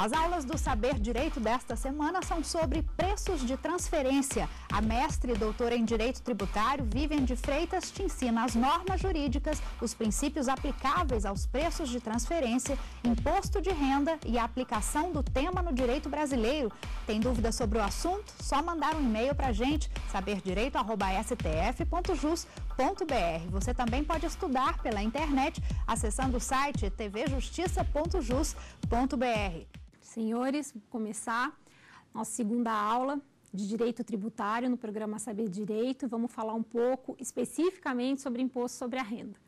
As aulas do Saber Direito desta semana são sobre preços de transferência. A mestre e doutora em Direito Tributário, Vivian de Freitas, te ensina as normas jurídicas, os princípios aplicáveis aos preços de transferência, imposto de renda e a aplicação do tema no direito brasileiro. Tem dúvidas sobre o assunto? Só mandar um e-mail para a gente, saberdireito.stf.jus.br. Você também pode estudar pela internet acessando o site tvjustiça.jus.br senhores, começar nossa segunda aula de Direito Tributário no programa Saber Direito. Vamos falar um pouco especificamente sobre imposto sobre a renda.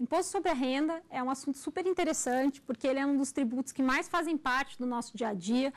Imposto sobre a renda é um assunto super interessante porque ele é um dos tributos que mais fazem parte do nosso dia a dia.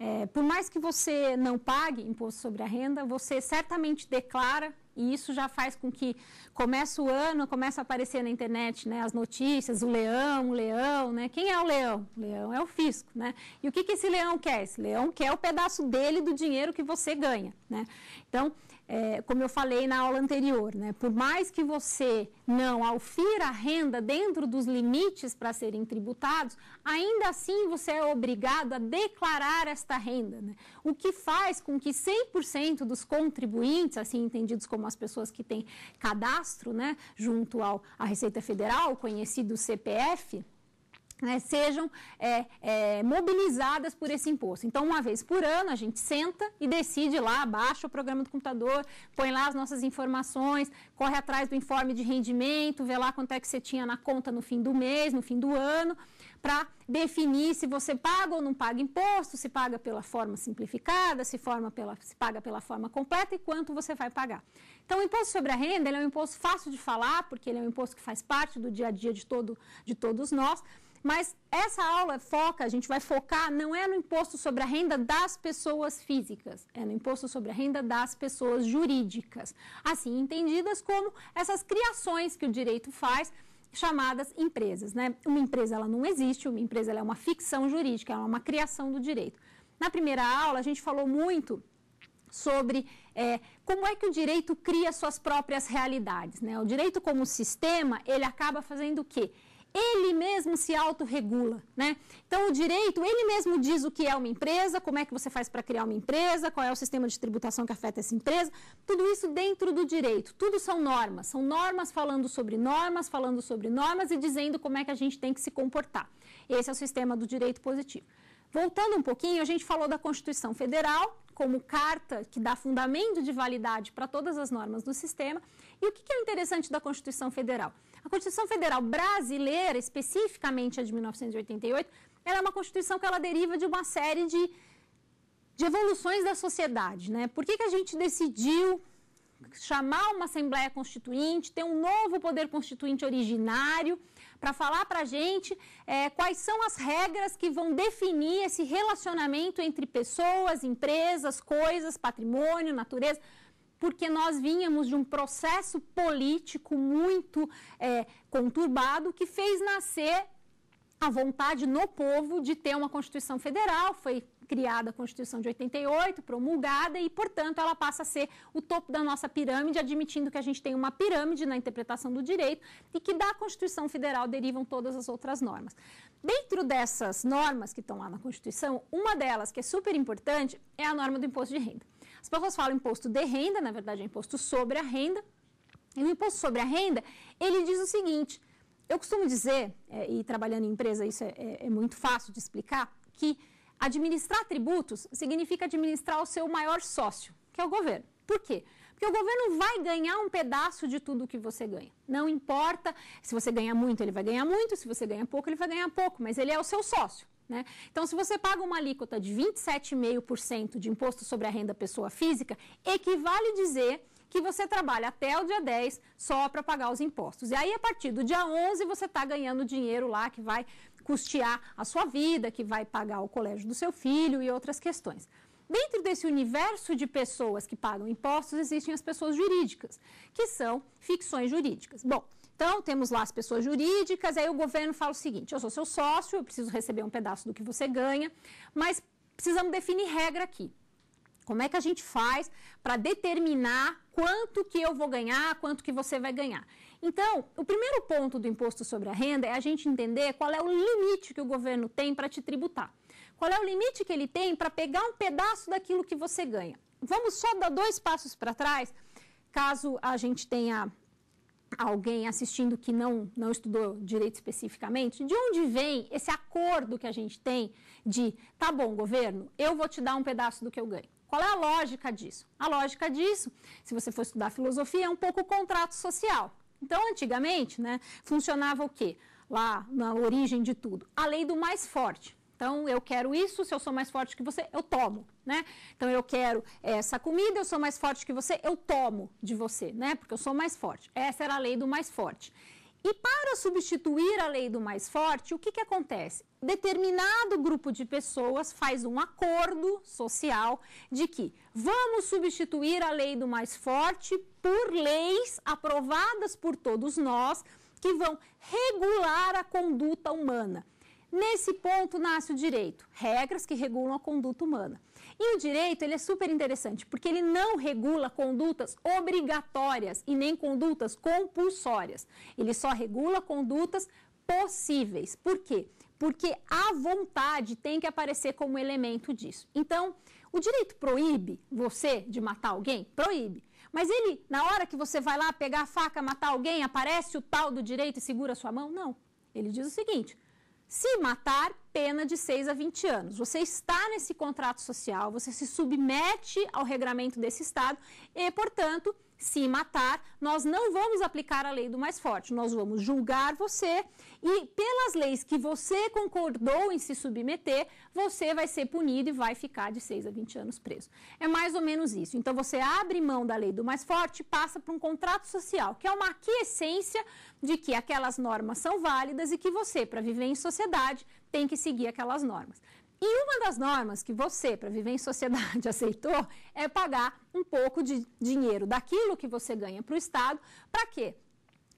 É, por mais que você não pague imposto sobre a renda, você certamente declara e isso já faz com que começa o ano, começa a aparecer na internet né, as notícias, o leão, o leão, né? Quem é o leão? O leão é o fisco, né? E o que, que esse leão quer? Esse leão quer o pedaço dele do dinheiro que você ganha, né? Então, é, como eu falei na aula anterior, né? por mais que você não alfira a renda dentro dos limites para serem tributados, ainda assim você é obrigado a declarar esta renda, né? o que faz com que 100% dos contribuintes, assim entendidos como as pessoas que têm cadastro né, junto ao, à Receita Federal, conhecido CPF, né, sejam é, é, mobilizadas por esse imposto. Então, uma vez por ano, a gente senta e decide lá, baixa o programa do computador, põe lá as nossas informações, corre atrás do informe de rendimento, vê lá quanto é que você tinha na conta no fim do mês, no fim do ano, para definir se você paga ou não paga imposto, se paga pela forma simplificada, se, forma pela, se paga pela forma completa e quanto você vai pagar. Então, o imposto sobre a renda é um imposto fácil de falar, porque ele é um imposto que faz parte do dia a dia de, todo, de todos nós, mas essa aula foca, a gente vai focar, não é no imposto sobre a renda das pessoas físicas, é no imposto sobre a renda das pessoas jurídicas. Assim entendidas como essas criações que o direito faz chamadas empresas, né? Uma empresa ela não existe, uma empresa é uma ficção jurídica, ela é uma criação do direito. Na primeira aula a gente falou muito sobre é, como é que o direito cria suas próprias realidades, né? O direito como sistema ele acaba fazendo o quê? ele mesmo se autorregula, né? Então o direito, ele mesmo diz o que é uma empresa, como é que você faz para criar uma empresa, qual é o sistema de tributação que afeta essa empresa, tudo isso dentro do direito. Tudo são normas, são normas falando sobre normas, falando sobre normas e dizendo como é que a gente tem que se comportar. Esse é o sistema do direito positivo. Voltando um pouquinho, a gente falou da Constituição Federal como carta que dá fundamento de validade para todas as normas do sistema. E o que é interessante da Constituição Federal? A Constituição Federal brasileira, especificamente a de 1988, ela é uma Constituição que ela deriva de uma série de, de evoluções da sociedade. Né? Por que, que a gente decidiu chamar uma Assembleia Constituinte, ter um novo poder constituinte originário, para falar para a gente é, quais são as regras que vão definir esse relacionamento entre pessoas, empresas, coisas, patrimônio, natureza porque nós vínhamos de um processo político muito é, conturbado que fez nascer a vontade no povo de ter uma Constituição Federal. Foi criada a Constituição de 88, promulgada, e, portanto, ela passa a ser o topo da nossa pirâmide, admitindo que a gente tem uma pirâmide na interpretação do direito e que da Constituição Federal derivam todas as outras normas. Dentro dessas normas que estão lá na Constituição, uma delas, que é super importante, é a norma do imposto de renda. As pessoas falam imposto de renda, na verdade é imposto sobre a renda. E o imposto sobre a renda, ele diz o seguinte: eu costumo dizer, é, e trabalhando em empresa isso é, é, é muito fácil de explicar, que administrar tributos significa administrar o seu maior sócio, que é o governo. Por quê? Porque o governo vai ganhar um pedaço de tudo que você ganha. Não importa se você ganha muito, ele vai ganhar muito, se você ganha pouco, ele vai ganhar pouco, mas ele é o seu sócio. Né? Então, se você paga uma alíquota de 27,5% de imposto sobre a renda pessoa física, equivale dizer que você trabalha até o dia 10 só para pagar os impostos. E aí, a partir do dia 11, você está ganhando dinheiro lá que vai custear a sua vida, que vai pagar o colégio do seu filho e outras questões. Dentro desse universo de pessoas que pagam impostos, existem as pessoas jurídicas, que são ficções jurídicas. Bom, então, temos lá as pessoas jurídicas, aí o governo fala o seguinte: eu sou seu sócio, eu preciso receber um pedaço do que você ganha, mas precisamos definir regra aqui. Como é que a gente faz para determinar quanto que eu vou ganhar, quanto que você vai ganhar? Então, o primeiro ponto do imposto sobre a renda é a gente entender qual é o limite que o governo tem para te tributar. Qual é o limite que ele tem para pegar um pedaço daquilo que você ganha? Vamos só dar dois passos para trás, caso a gente tenha alguém assistindo que não, não estudou direito especificamente, de onde vem esse acordo que a gente tem de, tá bom, governo, eu vou te dar um pedaço do que eu ganho? Qual é a lógica disso? A lógica disso, se você for estudar filosofia, é um pouco o contrato social. Então, antigamente, né, funcionava o quê? Lá na origem de tudo, a lei do mais forte. Então, eu quero isso, se eu sou mais forte que você, eu tomo, né? Então, eu quero essa comida, eu sou mais forte que você, eu tomo de você, né? Porque eu sou mais forte. Essa era a lei do mais forte. E para substituir a lei do mais forte, o que, que acontece? Determinado grupo de pessoas faz um acordo social de que vamos substituir a lei do mais forte por leis aprovadas por todos nós que vão regular a conduta humana. Nesse ponto nasce o direito, regras que regulam a conduta humana. E o direito, ele é super interessante, porque ele não regula condutas obrigatórias e nem condutas compulsórias. Ele só regula condutas possíveis. Por quê? Porque a vontade tem que aparecer como elemento disso. Então, o direito proíbe você de matar alguém? Proíbe. Mas ele, na hora que você vai lá pegar a faca, matar alguém, aparece o tal do direito e segura sua mão? Não. Ele diz o seguinte: se matar, pena de 6 a 20 anos. Você está nesse contrato social, você se submete ao regramento desse Estado e, portanto, se matar, nós não vamos aplicar a lei do mais forte, nós vamos julgar você e pelas leis que você concordou em se submeter, você vai ser punido e vai ficar de 6 a 20 anos preso. É mais ou menos isso. Então você abre mão da lei do mais forte e passa para um contrato social, que é uma aquiescência de que aquelas normas são válidas e que você, para viver em sociedade, tem que seguir aquelas normas. E uma das normas que você, para viver em sociedade, aceitou é pagar um pouco de dinheiro daquilo que você ganha para o Estado. Para quê?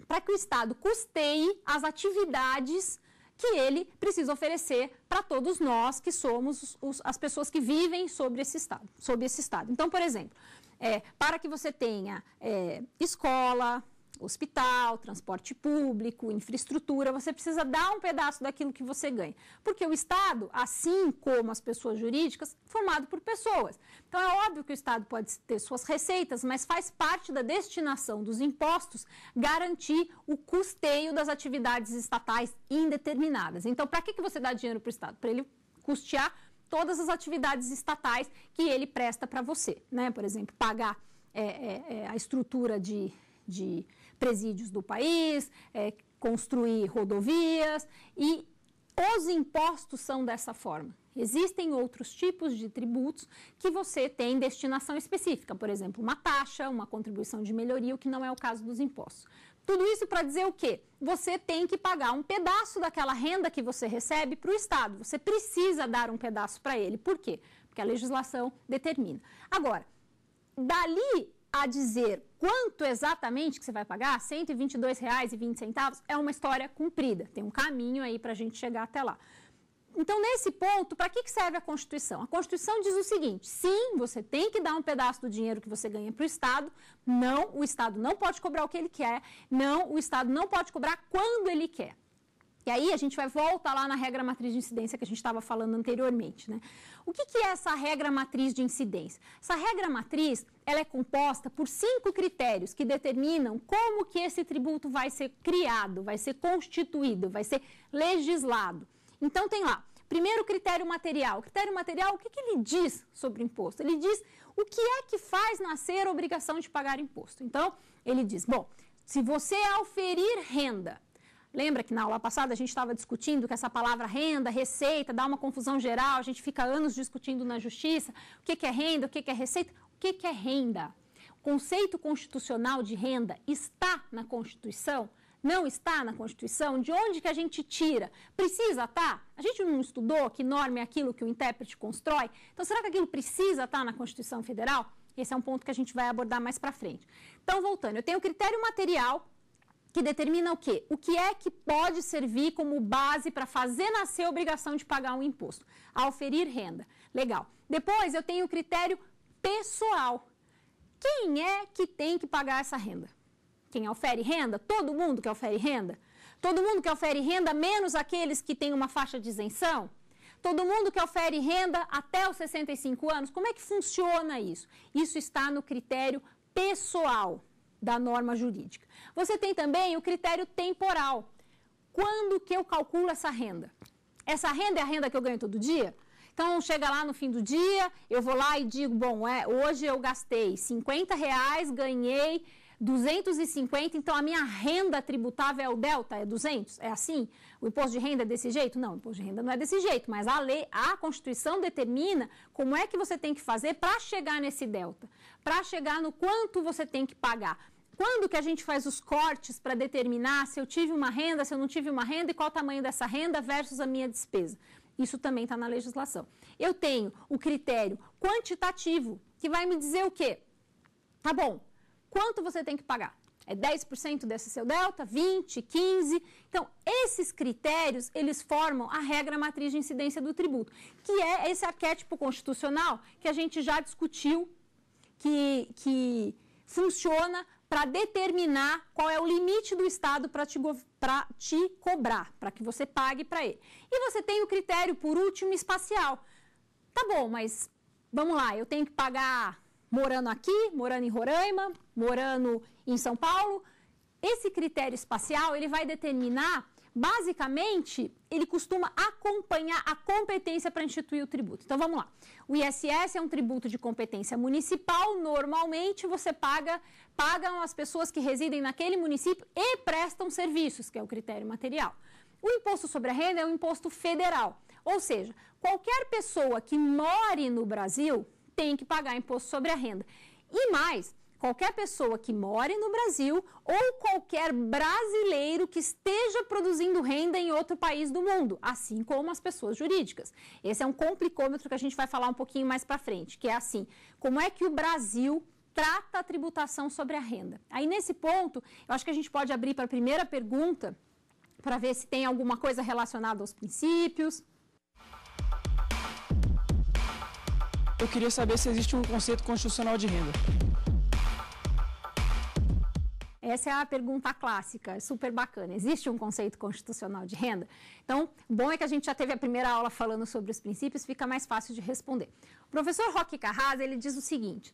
Para que o Estado custeie as atividades que ele precisa oferecer para todos nós que somos os, as pessoas que vivem sobre esse estado, sobre esse estado. Então, por exemplo, é, para que você tenha é, escola, hospital, transporte público, infraestrutura, você precisa dar um pedaço daquilo que você ganha. Porque o Estado, assim como as pessoas jurídicas, formado por pessoas. Então é óbvio que o Estado pode ter suas receitas, mas faz parte da destinação dos impostos garantir o custeio das atividades estatais indeterminadas. Então, para que, que você dá dinheiro para o Estado? Para ele custear todas as atividades estatais que ele presta para você, né? Por exemplo, pagar é, é, é a estrutura de, de presídios do país, é, construir rodovias e os impostos são dessa forma. Existem outros tipos de tributos que você tem destinação específica, por exemplo, uma taxa, uma contribuição de melhoria, o que não é o caso dos impostos. Tudo isso para dizer o quê? Você tem que pagar um pedaço daquela renda que você recebe para o Estado. Você precisa dar um pedaço para ele. Por quê? Porque a legislação determina. Agora, dali a dizer quanto exatamente que você vai pagar, R$ 122,20, é uma história cumprida. Tem um caminho aí para a gente chegar até lá. Então, nesse ponto, para que serve a Constituição? A Constituição diz o seguinte: sim, você tem que dar um pedaço do dinheiro que você ganha para o Estado, não, o Estado não pode cobrar o que ele quer, não, o Estado não pode cobrar quando ele quer. E aí a gente vai volta lá na regra matriz de incidência que a gente estava falando anteriormente. Né? O que, que, é essa regra matriz de incidência? Essa regra matriz ela é composta por cinco critérios que determinam como que esse tributo vai ser criado, vai ser constituído, vai ser legislado. Então tem lá, primeiro critério material. O critério material, o que, que ele diz sobre o imposto? Ele diz o que é que faz nascer a obrigação de pagar imposto. Então, ele diz, bom, se você auferir renda Lembra que na aula passada a gente estava discutindo que essa palavra renda, receita, dá uma confusão geral, a gente fica anos discutindo na justiça o que, que é renda, o que, que é receita. O que, que é renda? O conceito constitucional de renda está na Constituição? Não está na Constituição? De onde que a gente tira? Precisa estar? Tá? A gente não estudou que norma é aquilo que o intérprete constrói? Então, será que aquilo precisa estar tá na Constituição Federal? Esse é um ponto que a gente vai abordar mais para frente. Então, voltando, eu tenho critério material que determina o quê? O que é que pode servir como base para fazer nascer a obrigação de pagar um imposto? A oferir renda. Legal. Depois eu tenho o critério pessoal. Quem é que tem que pagar essa renda? Quem ofere renda? Todo mundo que ofere renda? Todo mundo que ofere renda, menos aqueles que têm uma faixa de isenção? Todo mundo que ofere renda até os 65 anos? Como é que funciona isso? Isso está no critério pessoal da norma jurídica. Você tem também o critério temporal. Quando que eu calculo essa renda? Essa renda é a renda que eu ganho todo dia? Então, chega lá no fim do dia, eu vou lá e digo, bom, é, hoje eu gastei 50 reais, ganhei 250, então a minha renda tributável é o delta, é 200? É assim? O imposto de renda é desse jeito? Não, o imposto de renda não é desse jeito, mas a lei, a Constituição determina como é que você tem que fazer para chegar nesse delta, para chegar no quanto você tem que pagar. Quando que a gente faz os cortes para determinar se eu tive uma renda, se eu não tive uma renda e qual o tamanho dessa renda versus a minha despesa? Isso também está na legislação. Eu tenho o critério quantitativo, que vai me dizer o quê? Tá bom, quanto você tem que pagar? É 10% desse seu delta, 20, 15. Então, esses critérios, eles formam a regra matriz de incidência do tributo, que é esse arquétipo constitucional que a gente já discutiu, que, que funciona para determinar qual é o limite do Estado para te, te, cobrar, para que você pague para ele. E você tem o critério, por último, espacial. Tá bom, mas vamos lá, eu tenho que pagar morando aqui, morando em Roraima, morando em São Paulo. Esse critério espacial, ele vai determinar, basicamente, ele costuma acompanhar a competência para instituir o tributo. Então vamos lá. O ISS é um tributo de competência municipal, normalmente você paga pagam as pessoas que residem naquele município e prestam serviços, que é o critério material. O imposto sobre a renda é um imposto federal, ou seja, qualquer pessoa que more no Brasil tem que pagar imposto sobre a renda. E mais, qualquer pessoa que more no Brasil ou qualquer brasileiro que esteja produzindo renda em outro país do mundo, assim como as pessoas jurídicas. Esse é um complicômetro que a gente vai falar um pouquinho mais para frente, que é assim, como é que o Brasil trata a tributação sobre a renda. Aí, nesse ponto, eu acho que a gente pode abrir para a primeira pergunta, para ver se tem alguma coisa relacionada aos princípios. Eu queria saber se existe um conceito constitucional de renda. Essa é a pergunta clássica, super bacana. Existe um conceito constitucional de renda? Então, bom é que a gente já teve a primeira aula falando sobre os princípios, fica mais fácil de responder. O professor Roque Carras, ele diz o seguinte: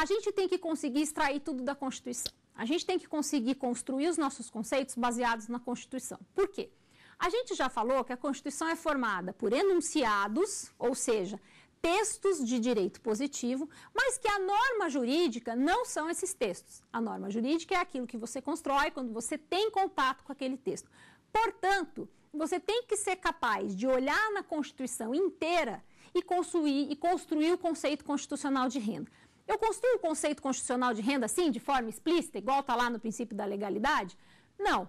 a gente tem que conseguir extrair tudo da Constituição. A gente tem que conseguir construir os nossos conceitos baseados na Constituição. Por quê? A gente já falou que a Constituição é formada por enunciados, ou seja, textos de direito positivo, mas que a norma jurídica não são esses textos. A norma jurídica é aquilo que você constrói quando você tem contato com aquele texto. Portanto, você tem que ser capaz de olhar na Constituição inteira e construir, e construir o conceito constitucional de renda. Eu construo o conceito constitucional de renda assim, de forma explícita, igual está lá no princípio da legalidade? Não.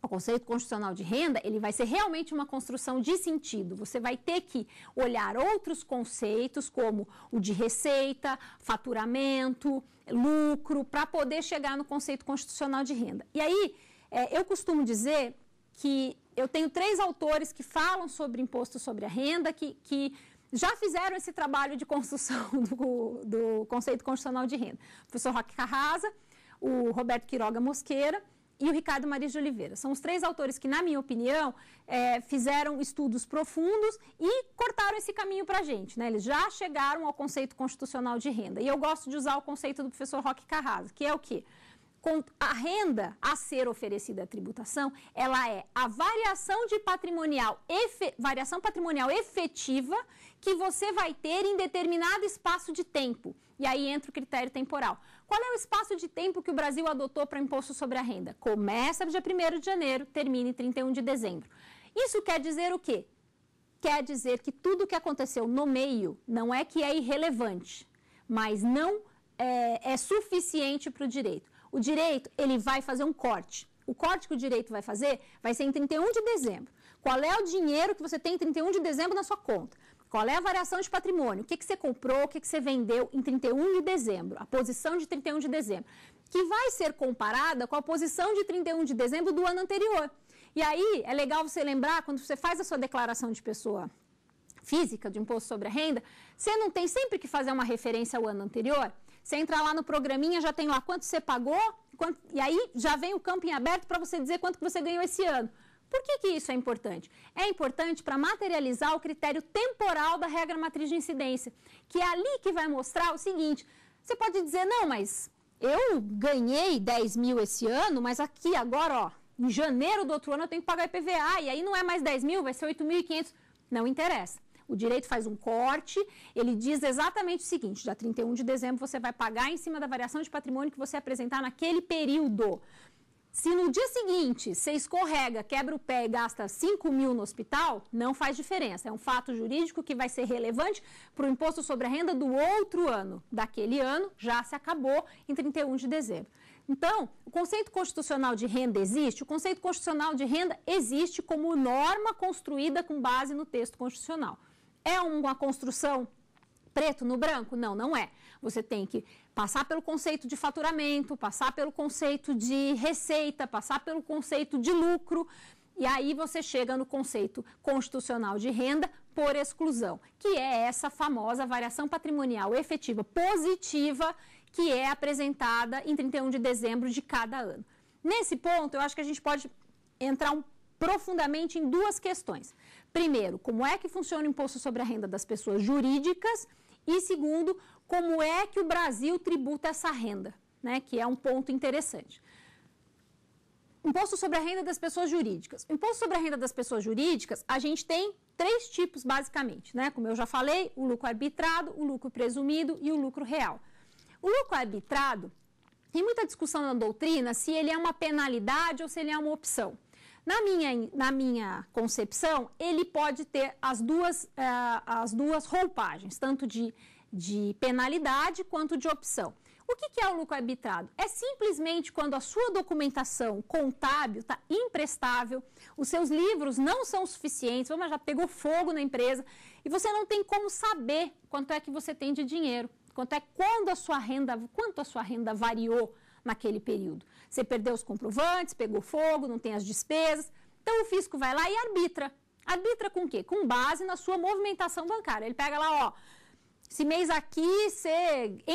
O conceito constitucional de renda, ele vai ser realmente uma construção de sentido. Você vai ter que olhar outros conceitos, como o de receita, faturamento, lucro, para poder chegar no conceito constitucional de renda. E aí, é, eu costumo dizer que eu tenho três autores que falam sobre imposto sobre a renda, que, que já fizeram esse trabalho de construção do, do conceito constitucional de renda. O professor Roque Carrasa, o Roberto Quiroga Mosqueira e o Ricardo Maris de Oliveira. São os três autores que, na minha opinião, é, fizeram estudos profundos e cortaram esse caminho para a gente. Né? Eles já chegaram ao conceito constitucional de renda. E eu gosto de usar o conceito do professor Roque Carrasa, que é o quê? a renda a ser oferecida à tributação, ela é a variação de patrimonial, efe, variação patrimonial efetiva que você vai ter em determinado espaço de tempo. E aí entra o critério temporal. Qual é o espaço de tempo que o Brasil adotou para imposto sobre a renda? Começa dia 1 de janeiro, termina em 31 de dezembro. Isso quer dizer o quê? Quer dizer que tudo o que aconteceu no meio não é que é irrelevante, mas não é, é suficiente para o direito. O direito, ele vai fazer um corte. O corte que o direito vai fazer vai ser em 31 de dezembro. Qual é o dinheiro que você tem em 31 de dezembro na sua conta? Qual é a variação de patrimônio? O que, que você comprou, o que, que você vendeu em 31 de dezembro? A posição de 31 de dezembro. Que vai ser comparada com a posição de 31 de dezembro do ano anterior. E aí, é legal você lembrar, quando você faz a sua declaração de pessoa física, de imposto sobre a renda, você não tem sempre que fazer uma referência ao ano anterior? Você entra lá no programinha, já tem lá quanto você pagou, quanto, e aí já vem o campo em aberto para você dizer quanto que você ganhou esse ano. Por que, que isso é importante? É importante para materializar o critério temporal da regra matriz de incidência, que é ali que vai mostrar o seguinte: você pode dizer, não, mas eu ganhei 10 mil esse ano, mas aqui agora, ó, em janeiro do outro ano eu tenho que pagar IPVA, e aí não é mais 10 mil, vai ser 8.500. Não interessa. O direito faz um corte, ele diz exatamente o seguinte: dia 31 de dezembro você vai pagar em cima da variação de patrimônio que você apresentar naquele período. Se no dia seguinte você escorrega, quebra o pé e gasta 5 mil no hospital, não faz diferença. É um fato jurídico que vai ser relevante para o imposto sobre a renda do outro ano. Daquele ano já se acabou em 31 de dezembro. Então, o conceito constitucional de renda existe? O conceito constitucional de renda existe como norma construída com base no texto constitucional. É uma construção preto no branco? Não, não é. Você tem que passar pelo conceito de faturamento, passar pelo conceito de receita, passar pelo conceito de lucro. E aí você chega no conceito constitucional de renda por exclusão, que é essa famosa variação patrimonial efetiva positiva que é apresentada em 31 de dezembro de cada ano. Nesse ponto, eu acho que a gente pode entrar um, profundamente em duas questões primeiro, como é que funciona o imposto sobre a renda das pessoas jurídicas e segundo, como é que o Brasil tributa essa renda, né, que é um ponto interessante. Imposto sobre a renda das pessoas jurídicas. O imposto sobre a renda das pessoas jurídicas, a gente tem três tipos basicamente, né? Como eu já falei, o lucro arbitrado, o lucro presumido e o lucro real. O lucro arbitrado tem muita discussão na doutrina se ele é uma penalidade ou se ele é uma opção. Na minha, na minha concepção, ele pode ter as duas, uh, as duas roupagens, tanto de, de penalidade quanto de opção. O que, que é o lucro arbitrado? É simplesmente quando a sua documentação contábil está imprestável, os seus livros não são suficientes, vamos já pegou fogo na empresa e você não tem como saber quanto é que você tem de dinheiro, quanto é quando a sua renda, quanto a sua renda variou naquele período. Você perdeu os comprovantes, pegou fogo, não tem as despesas. Então o fisco vai lá e arbitra. Arbitra com o quê? Com base na sua movimentação bancária. Ele pega lá, ó, esse mês aqui você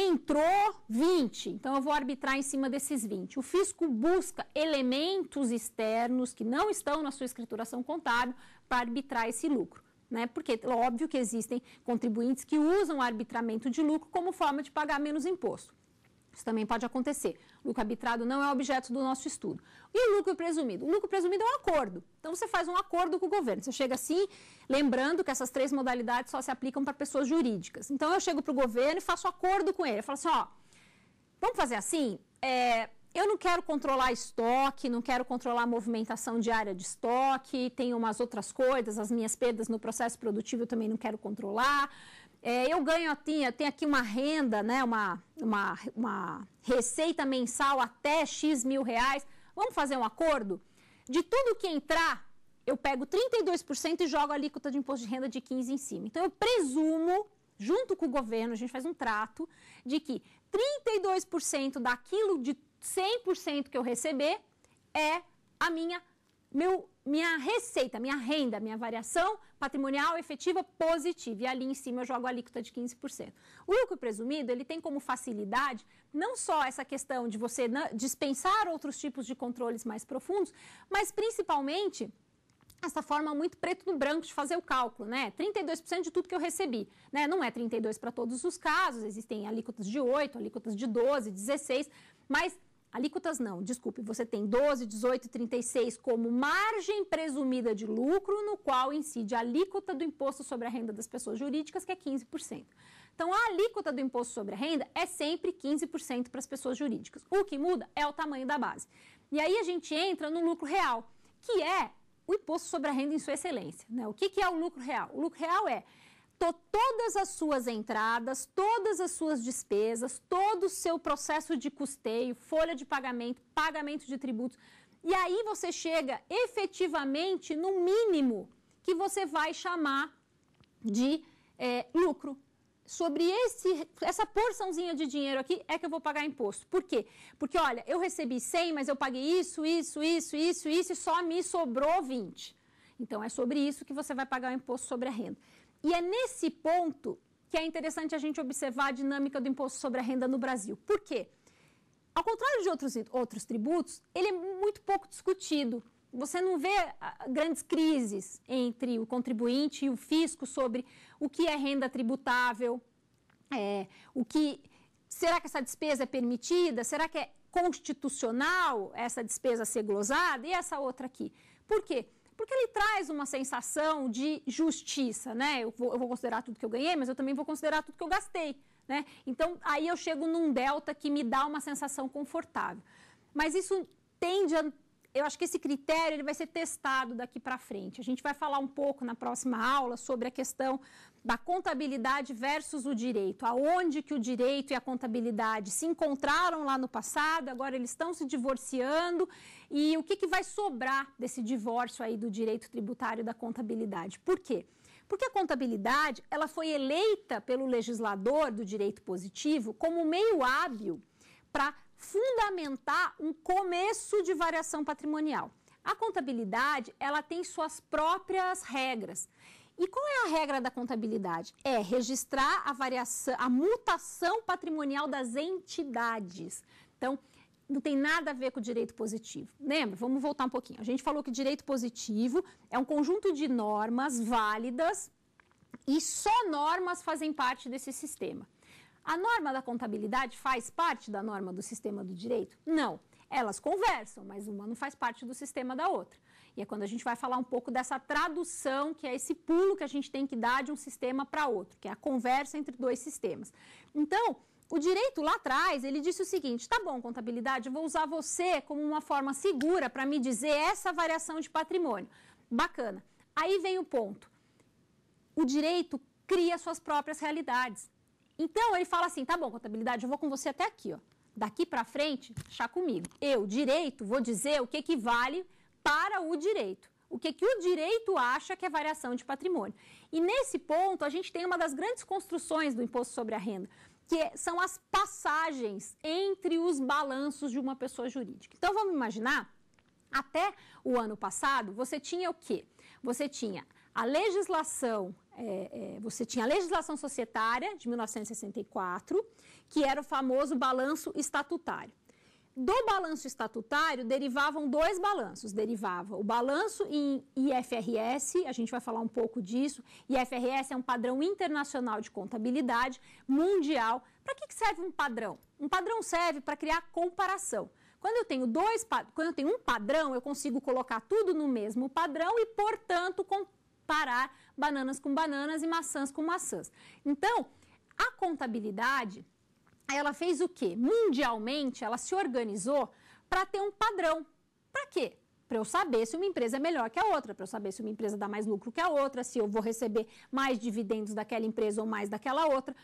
entrou 20, então eu vou arbitrar em cima desses 20. O fisco busca elementos externos que não estão na sua escrituração contábil para arbitrar esse lucro. Né? Porque é óbvio que existem contribuintes que usam o arbitramento de lucro como forma de pagar menos imposto. Isso também pode acontecer. Lucro arbitrado não é objeto do nosso estudo. E o lucro presumido? O lucro presumido é um acordo. Então você faz um acordo com o governo. Você chega assim, lembrando que essas três modalidades só se aplicam para pessoas jurídicas. Então eu chego para o governo e faço acordo com ele. Eu falo assim: ó, vamos fazer assim? É, eu não quero controlar estoque, não quero controlar a movimentação diária de estoque, tem umas outras coisas, as minhas perdas no processo produtivo eu também não quero controlar. É, eu ganho, eu tenho, eu tenho aqui uma renda, né, uma, uma, uma receita mensal até X mil reais. Vamos fazer um acordo? De tudo que entrar, eu pego 32% e jogo a alíquota de imposto de renda de 15% em cima. Então, eu presumo, junto com o governo, a gente faz um trato de que 32% daquilo de 100% que eu receber é a minha meu, minha receita, minha renda, minha variação patrimonial efetiva positiva. E ali em cima eu jogo a alíquota de 15%. O lucro presumido, ele tem como facilidade não só essa questão de você dispensar outros tipos de controles mais profundos, mas principalmente essa forma muito preto no branco de fazer o cálculo, né? 32% de tudo que eu recebi, né? Não é 32 para todos os casos, existem alíquotas de 8, alíquotas de 12, 16, mas Alíquotas não, desculpe, você tem 12, 18 e 36 como margem presumida de lucro, no qual incide a alíquota do imposto sobre a renda das pessoas jurídicas, que é 15%. Então, a alíquota do imposto sobre a renda é sempre 15% para as pessoas jurídicas. O que muda é o tamanho da base. E aí a gente entra no lucro real, que é o imposto sobre a renda em sua excelência. Né? O que, que é o lucro real? O lucro real é todas as suas entradas, todas as suas despesas, todo o seu processo de custeio, folha de pagamento, pagamento de tributos. E aí você chega efetivamente no mínimo que você vai chamar de é, lucro. Sobre esse, essa porçãozinha de dinheiro aqui é que eu vou pagar imposto. Por quê? Porque, olha, eu recebi 100, mas eu paguei isso, isso, isso, isso, isso e só me sobrou 20. Então, é sobre isso que você vai pagar o imposto sobre a renda. E é nesse ponto que é interessante a gente observar a dinâmica do imposto sobre a renda no Brasil. Por quê? Ao contrário de outros, outros tributos, ele é muito pouco discutido. Você não vê ah, grandes crises entre o contribuinte e o fisco sobre o que é renda tributável, é, o que será que essa despesa é permitida, será que é constitucional essa despesa ser glosada e essa outra aqui. Por quê? porque ele traz uma sensação de justiça, né? Eu vou, eu vou considerar tudo que eu ganhei, mas eu também vou considerar tudo que eu gastei, né? Então, aí eu chego num delta que me dá uma sensação confortável. Mas isso tende a eu acho que esse critério ele vai ser testado daqui para frente. A gente vai falar um pouco na próxima aula sobre a questão da contabilidade versus o direito, aonde que o direito e a contabilidade se encontraram lá no passado, agora eles estão se divorciando e o que, que vai sobrar desse divórcio aí do direito tributário e da contabilidade. Por quê? Porque a contabilidade ela foi eleita pelo legislador do direito positivo como meio hábil para fundamentar um começo de variação patrimonial. A contabilidade, ela tem suas próprias regras. E qual é a regra da contabilidade? É registrar a variação, a mutação patrimonial das entidades. Então, não tem nada a ver com o direito positivo. Lembra? Vamos voltar um pouquinho. A gente falou que direito positivo é um conjunto de normas válidas e só normas fazem parte desse sistema. A norma da contabilidade faz parte da norma do sistema do direito? Não. Elas conversam, mas uma não faz parte do sistema da outra. E é quando a gente vai falar um pouco dessa tradução, que é esse pulo que a gente tem que dar de um sistema para outro, que é a conversa entre dois sistemas. Então, o direito lá atrás, ele disse o seguinte: tá bom, contabilidade, eu vou usar você como uma forma segura para me dizer essa variação de patrimônio. Bacana. Aí vem o ponto. O direito cria suas próprias realidades. Então ele fala assim: tá bom, contabilidade, eu vou com você até aqui, ó. Daqui para frente, chá comigo. Eu, direito, vou dizer o que equivale vale para o direito. O que que o direito acha que é variação de patrimônio. E nesse ponto, a gente tem uma das grandes construções do imposto sobre a renda, que são as passagens entre os balanços de uma pessoa jurídica. Então vamos imaginar, até o ano passado, você tinha o quê? Você tinha a legislação é, é, você tinha a legislação societária de 1964, que era o famoso balanço estatutário. Do balanço estatutário derivavam dois balanços. Derivava o balanço em IFRS, a gente vai falar um pouco disso. IFRS é um padrão internacional de contabilidade mundial. Para que serve um padrão? Um padrão serve para criar comparação. Quando eu tenho dois, quando eu tenho um padrão, eu consigo colocar tudo no mesmo padrão e, portanto, parar bananas com bananas e maçãs com maçãs. Então, a contabilidade, ela fez o quê? Mundialmente, ela se organizou para ter um padrão. Para quê? para eu saber se uma empresa é melhor que a outra, para eu saber se uma empresa dá mais lucro que a outra, se eu vou receber mais dividendos daquela empresa ou mais daquela outra.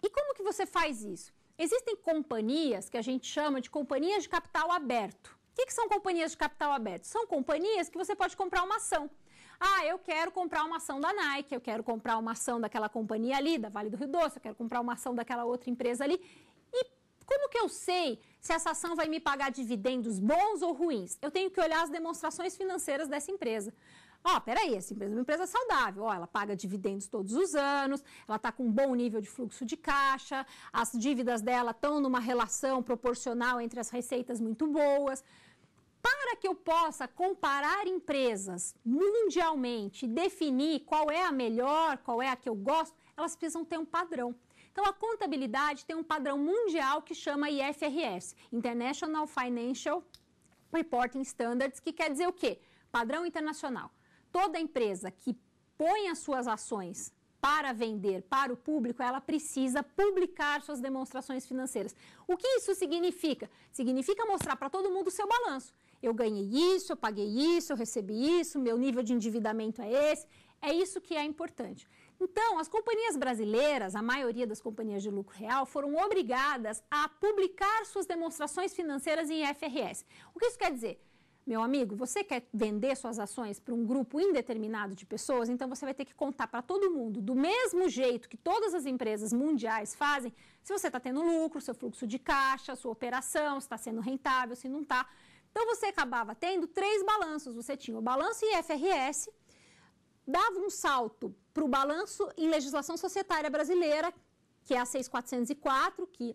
E como que você faz isso? Existem companhias que a gente chama de companhias de capital aberto. O que, que são companhias de capital aberto? São companhias que você pode comprar uma ação. Ah, eu quero comprar uma ação da Nike, eu quero comprar uma ação daquela companhia ali, da Vale do Rio Doce, eu quero comprar uma ação daquela outra empresa ali. E como que eu sei se essa ação vai me pagar dividendos bons ou ruins? Eu tenho que olhar as demonstrações financeiras dessa empresa. Ó, oh, peraí, essa empresa é uma empresa saudável, ó, oh, ela paga dividendos todos os anos, ela está com um bom nível de fluxo de caixa, as dívidas dela estão numa relação proporcional entre as receitas muito boas. Para que eu possa comparar empresas mundialmente, definir qual é a melhor, qual é a que eu gosto, elas precisam ter um padrão. Então, a contabilidade tem um padrão mundial que chama IFRS International Financial Reporting Standards que quer dizer o quê? Padrão internacional. Toda empresa que põe as suas ações para vender para o público, ela precisa publicar suas demonstrações financeiras. O que isso significa? Significa mostrar para todo mundo o seu balanço eu ganhei isso, eu paguei isso, eu recebi isso, meu nível de endividamento é esse. É isso que é importante. Então, as companhias brasileiras, a maioria das companhias de lucro real, foram obrigadas a publicar suas demonstrações financeiras em IFRS. O que isso quer dizer? Meu amigo, você quer vender suas ações para um grupo indeterminado de pessoas, então você vai ter que contar para todo mundo, do mesmo jeito que todas as empresas mundiais fazem, se você está tendo lucro, seu fluxo de caixa, sua operação, se está sendo rentável, se não está. Então você acabava tendo três balanços. Você tinha o balanço IFRS, dava um salto para o balanço em legislação societária brasileira, que é a 6404, que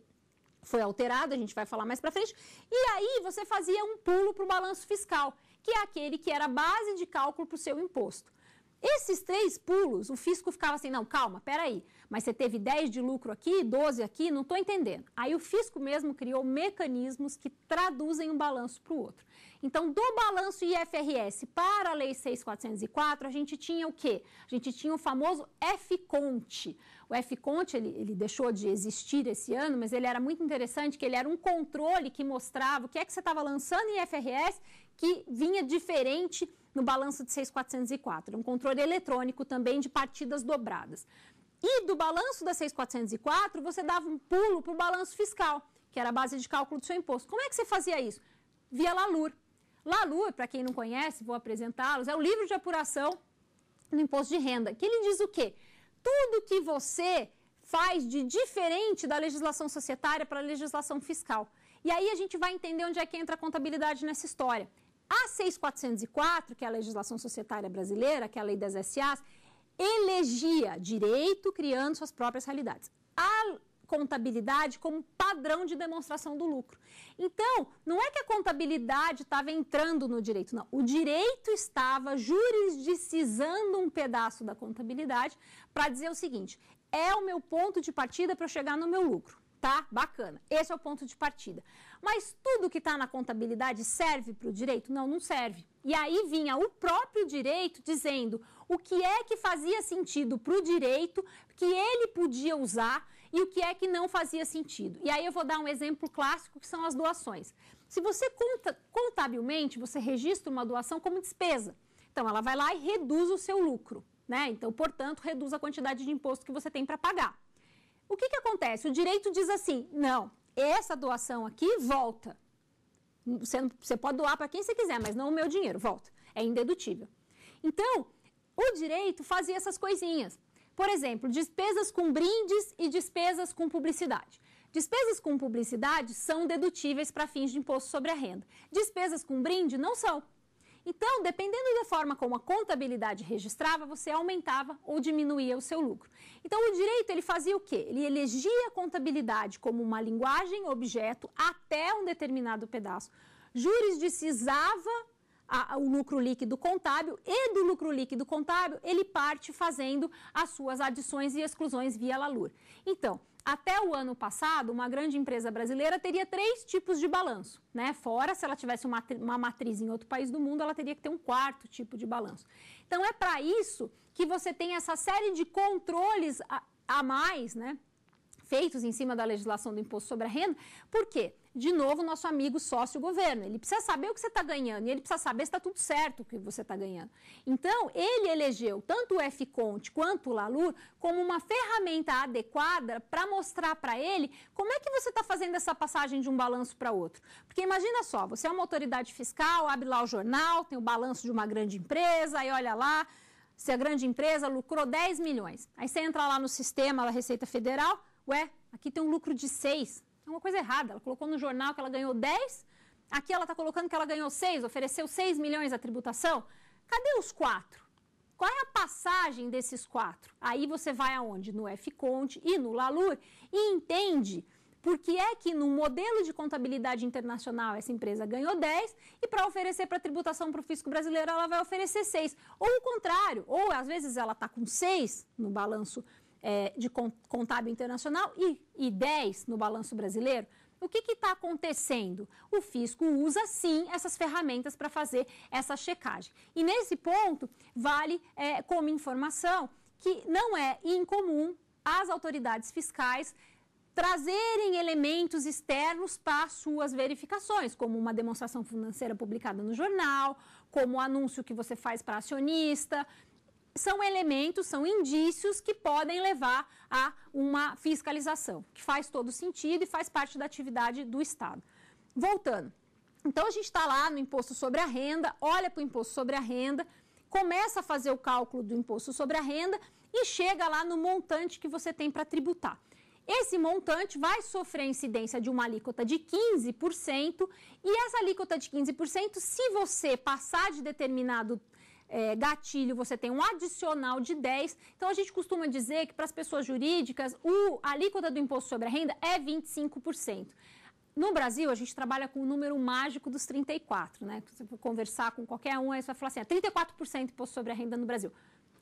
foi alterada, a gente vai falar mais para frente. E aí você fazia um pulo para o balanço fiscal, que é aquele que era a base de cálculo para o seu imposto. Esses três pulos, o fisco ficava assim, não, calma, peraí, mas você teve 10 de lucro aqui, 12 aqui, não estou entendendo. Aí o fisco mesmo criou mecanismos que traduzem um balanço para o outro. Então, do balanço IFRS para a Lei 6.404, a gente tinha o quê? A gente tinha o famoso F-Conte. O F-Conte, ele, ele deixou de existir esse ano, mas ele era muito interessante, que ele era um controle que mostrava o que é que você estava lançando em IFRS que vinha diferente no balanço de 6.404, um controle eletrônico também de partidas dobradas. E do balanço da 6.404, você dava um pulo para o balanço fiscal, que era a base de cálculo do seu imposto. Como é que você fazia isso? Via LALUR. LALUR, para quem não conhece, vou apresentá-los, é o livro de apuração do imposto de renda, que ele diz o quê? Tudo que você faz de diferente da legislação societária para a legislação fiscal. E aí a gente vai entender onde é que entra a contabilidade nessa história. A 6404, que é a legislação societária brasileira, que é a lei das SAs, elegia direito criando suas próprias realidades. A contabilidade como padrão de demonstração do lucro. Então, não é que a contabilidade estava entrando no direito, não. O direito estava jurisdicizando um pedaço da contabilidade para dizer o seguinte: é o meu ponto de partida para eu chegar no meu lucro. Tá? Bacana. Esse é o ponto de partida. Mas tudo que está na contabilidade serve para o direito? Não, não serve. E aí vinha o próprio direito dizendo o que é que fazia sentido para o direito, que ele podia usar e o que é que não fazia sentido. E aí eu vou dar um exemplo clássico que são as doações. Se você conta, contabilmente, você registra uma doação como despesa. Então ela vai lá e reduz o seu lucro, né? Então, portanto, reduz a quantidade de imposto que você tem para pagar. O que, que acontece? O direito diz assim: não, essa doação aqui volta. Você, você pode doar para quem você quiser, mas não o meu dinheiro, volta. É indedutível. Então, o direito fazia essas coisinhas. Por exemplo, despesas com brindes e despesas com publicidade. Despesas com publicidade são dedutíveis para fins de imposto sobre a renda. Despesas com brinde não são. Então, dependendo da forma como a contabilidade registrava, você aumentava ou diminuía o seu lucro. Então, o direito ele fazia o quê? Ele elegia a contabilidade como uma linguagem objeto até um determinado pedaço. Jurisdicizava a, o lucro líquido contábil e do lucro líquido contábil ele parte fazendo as suas adições e exclusões via LALUR. Então, até o ano passado, uma grande empresa brasileira teria três tipos de balanço, né? Fora, se ela tivesse uma, uma matriz em outro país do mundo, ela teria que ter um quarto tipo de balanço. Então, é para isso que você tem essa série de controles a, a mais, né? Feitos em cima da legislação do imposto sobre a renda, por quê? de novo, nosso amigo sócio governo. Ele precisa saber o que você está ganhando e ele precisa saber se está tudo certo o que você está ganhando. Então, ele elegeu tanto o F. Conte quanto o Lalur como uma ferramenta adequada para mostrar para ele como é que você está fazendo essa passagem de um balanço para outro. Porque imagina só, você é uma autoridade fiscal, abre lá o jornal, tem o balanço de uma grande empresa, e olha lá, se a grande empresa lucrou 10 milhões. Aí você entra lá no sistema da Receita Federal, ué, aqui tem um lucro de 6 uma coisa errada. Ela colocou no jornal que ela ganhou 10, aqui ela está colocando que ela ganhou 6, ofereceu 6 milhões à tributação. Cadê os quatro? Qual é a passagem desses quatro? Aí você vai aonde? No F Conte e no Lalur e entende por que é que no modelo de contabilidade internacional essa empresa ganhou 10 e para oferecer para tributação para o fisco brasileiro ela vai oferecer 6. Ou o contrário, ou às vezes ela está com 6 no balanço é, de contábil internacional e, e 10 no balanço brasileiro, o que está acontecendo? O fisco usa sim essas ferramentas para fazer essa checagem. E nesse ponto, vale é, como informação que não é incomum as autoridades fiscais trazerem elementos externos para suas verificações, como uma demonstração financeira publicada no jornal, como o anúncio que você faz para acionista, são elementos, são indícios que podem levar a uma fiscalização, que faz todo sentido e faz parte da atividade do Estado. Voltando, então a gente está lá no imposto sobre a renda, olha para o imposto sobre a renda, começa a fazer o cálculo do imposto sobre a renda e chega lá no montante que você tem para tributar. Esse montante vai sofrer incidência de uma alíquota de 15% e essa alíquota de 15%, se você passar de determinado é, gatilho, você tem um adicional de 10. Então, a gente costuma dizer que para as pessoas jurídicas, o, a alíquota do imposto sobre a renda é 25%. No Brasil, a gente trabalha com o número mágico dos 34, né? Você for conversar com qualquer um, aí você vai falar assim, é ah, 34% imposto sobre a renda no Brasil.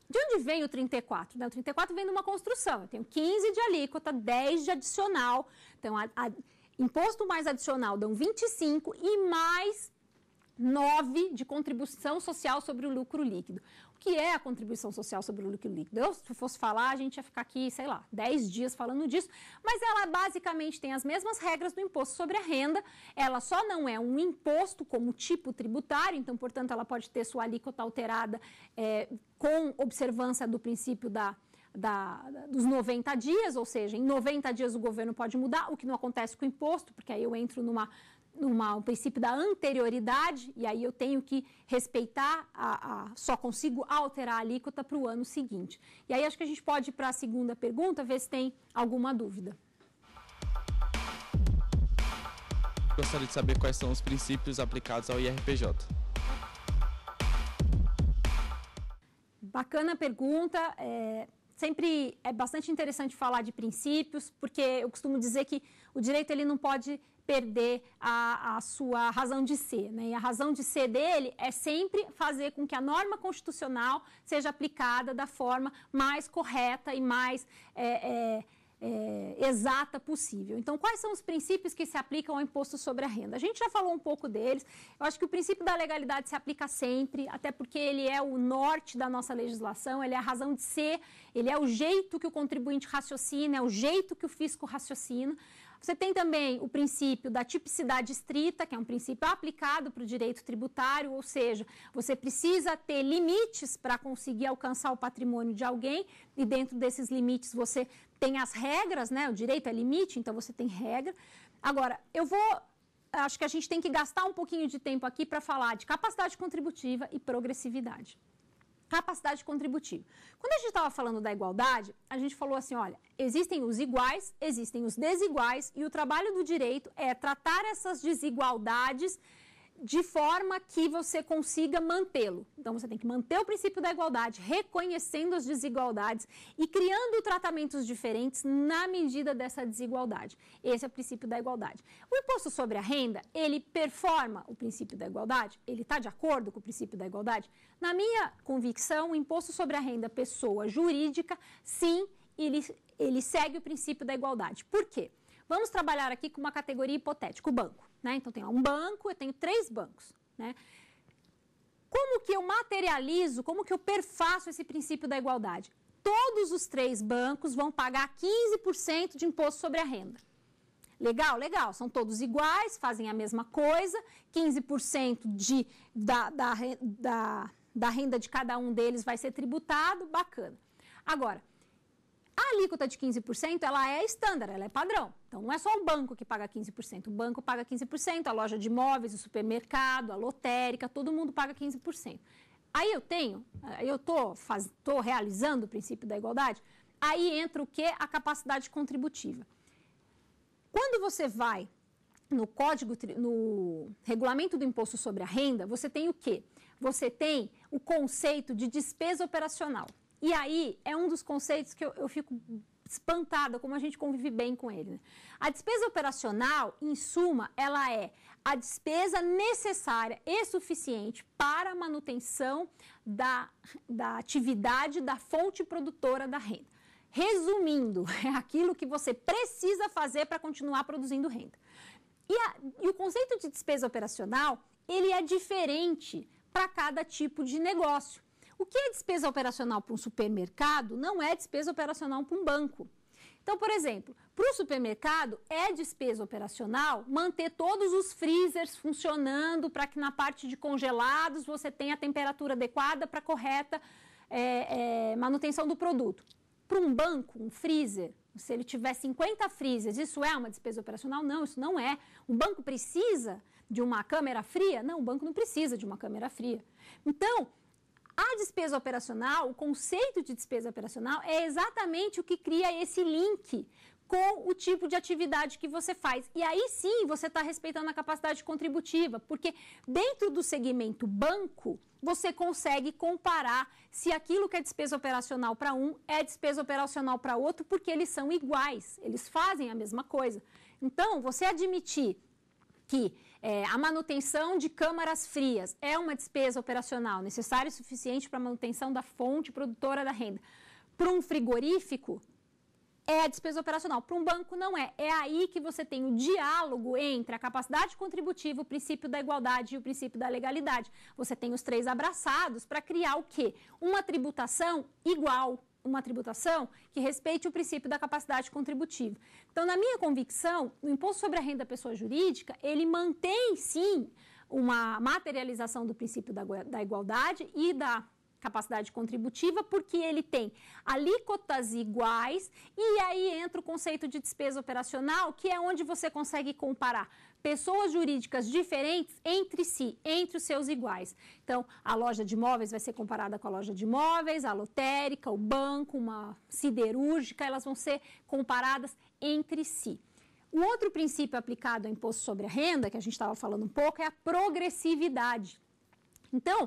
De onde vem o 34? Né? O 34 vem de uma construção. Eu tenho 15 de alíquota, 10 de adicional. Então, a, a, imposto mais adicional dão 25 e mais 9 de contribuição social sobre o lucro líquido. O que é a contribuição social sobre o lucro líquido? Eu, se fosse falar, a gente ia ficar aqui, sei lá, 10 dias falando disso, mas ela basicamente tem as mesmas regras do imposto sobre a renda, ela só não é um imposto como tipo tributário, então, portanto, ela pode ter sua alíquota alterada é, com observância do princípio da da, dos 90 dias, ou seja, em 90 dias o governo pode mudar, o que não acontece com o imposto, porque aí eu entro numa, uma, um princípio da anterioridade, e aí eu tenho que respeitar, a, a só consigo alterar a alíquota para o ano seguinte. E aí acho que a gente pode ir para a segunda pergunta, ver se tem alguma dúvida. Gostaria de saber quais são os princípios aplicados ao IRPJ. Bacana pergunta. É, sempre é bastante interessante falar de princípios, porque eu costumo dizer que o direito ele não pode perder a, a sua razão de ser. Né? E a razão de ser dele é sempre fazer com que a norma constitucional seja aplicada da forma mais correta e mais. É, é, é, exata possível. Então, quais são os princípios que se aplicam ao imposto sobre a renda? A gente já falou um pouco deles. Eu acho que o princípio da legalidade se aplica sempre, até porque ele é o norte da nossa legislação, ele é a razão de ser, ele é o jeito que o contribuinte raciocina, é o jeito que o fisco raciocina. Você tem também o princípio da tipicidade estrita, que é um princípio aplicado para o direito tributário, ou seja, você precisa ter limites para conseguir alcançar o patrimônio de alguém e dentro desses limites você tem as regras, né? O direito é limite, então você tem regra. Agora, eu vou acho que a gente tem que gastar um pouquinho de tempo aqui para falar de capacidade contributiva e progressividade. Capacidade contributiva. Quando a gente estava falando da igualdade, a gente falou assim: olha, existem os iguais, existem os desiguais, e o trabalho do direito é tratar essas desigualdades de forma que você consiga mantê-lo. Então você tem que manter o princípio da igualdade, reconhecendo as desigualdades e criando tratamentos diferentes na medida dessa desigualdade. Esse é o princípio da igualdade. O imposto sobre a renda, ele performa o princípio da igualdade? Ele está de acordo com o princípio da igualdade? Na minha convicção, o imposto sobre a renda pessoa jurídica, sim, ele, ele segue o princípio da igualdade. Por quê? Vamos trabalhar aqui com uma categoria hipotética, o banco. Né? Então, tem um banco, eu tenho três bancos. Né? Como que eu materializo, como que eu perfaço esse princípio da igualdade? Todos os três bancos vão pagar 15% de imposto sobre a renda. Legal, legal, são todos iguais, fazem a mesma coisa, 15% de, da, da, da, da renda de cada um deles vai ser tributado, bacana. Agora, a alíquota de 15% ela é estándar, ela é padrão. Então não é só o banco que paga 15%, o banco paga 15%, a loja de imóveis, o supermercado, a lotérica, todo mundo paga 15%. Aí eu tenho, eu tô, tô realizando o princípio da igualdade, aí entra o que? A capacidade contributiva. Quando você vai no código, no regulamento do imposto sobre a renda, você tem o que? Você tem o conceito de despesa operacional. E aí é um dos conceitos que eu, eu fico espantada como a gente convive bem com ele. Né? A despesa operacional, em suma, ela é a despesa necessária e suficiente para a manutenção da, da atividade da fonte produtora da renda. Resumindo, é aquilo que você precisa fazer para continuar produzindo renda. E, a, e o conceito de despesa operacional, ele é diferente para cada tipo de negócio. O que é despesa operacional para um supermercado não é despesa operacional para um banco. Então, por exemplo, para o supermercado é despesa operacional manter todos os freezers funcionando para que na parte de congelados você tenha a temperatura adequada para correta é, é, manutenção do produto. Para um banco, um freezer, se ele tiver 50 freezers, isso é uma despesa operacional? Não, isso não é. O banco precisa de uma câmera fria? Não, o banco não precisa de uma câmera fria. Então, a despesa operacional, o conceito de despesa operacional é exatamente o que cria esse link com o tipo de atividade que você faz. E aí sim você está respeitando a capacidade contributiva, porque dentro do segmento banco, você consegue comparar se aquilo que é despesa operacional para um é despesa operacional para outro, porque eles são iguais, eles fazem a mesma coisa. Então, você admitir que é, a manutenção de câmaras frias é uma despesa operacional necessária e suficiente para a manutenção da fonte produtora da renda. Para um frigorífico, é a despesa operacional. Para um banco, não é. É aí que você tem o diálogo entre a capacidade contributiva, o princípio da igualdade e o princípio da legalidade. Você tem os três abraçados para criar o quê? Uma tributação igual uma tributação que respeite o princípio da capacidade contributiva. Então, na minha convicção, o imposto sobre a renda da pessoa jurídica, ele mantém sim uma materialização do princípio da, da igualdade e da capacidade contributiva, porque ele tem alíquotas iguais e aí entra o conceito de despesa operacional, que é onde você consegue comparar pessoas jurídicas diferentes entre si, entre os seus iguais. Então, a loja de imóveis vai ser comparada com a loja de imóveis, a lotérica, o banco, uma siderúrgica, elas vão ser comparadas entre si. O outro princípio aplicado ao imposto sobre a renda, que a gente estava falando um pouco, é a progressividade. Então,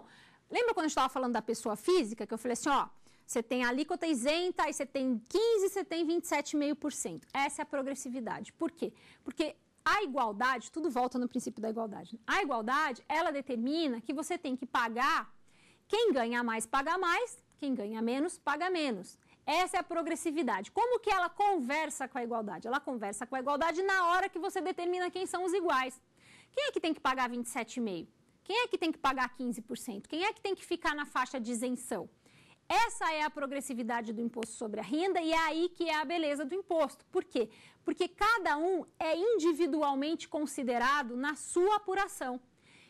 lembra quando a gente estava falando da pessoa física, que eu falei assim, ó, você tem a alíquota isenta, aí você tem 15, você tem 27,5%. Essa é a progressividade. Por quê? Porque a igualdade, tudo volta no princípio da igualdade. A igualdade, ela determina que você tem que pagar, quem ganha mais paga mais, quem ganha menos paga menos. Essa é a progressividade. Como que ela conversa com a igualdade? Ela conversa com a igualdade na hora que você determina quem são os iguais. Quem é que tem que pagar 27,5%? Quem é que tem que pagar 15%? Quem é que tem que ficar na faixa de isenção? Essa é a progressividade do imposto sobre a renda e é aí que é a beleza do imposto. Por quê? Porque cada um é individualmente considerado na sua apuração.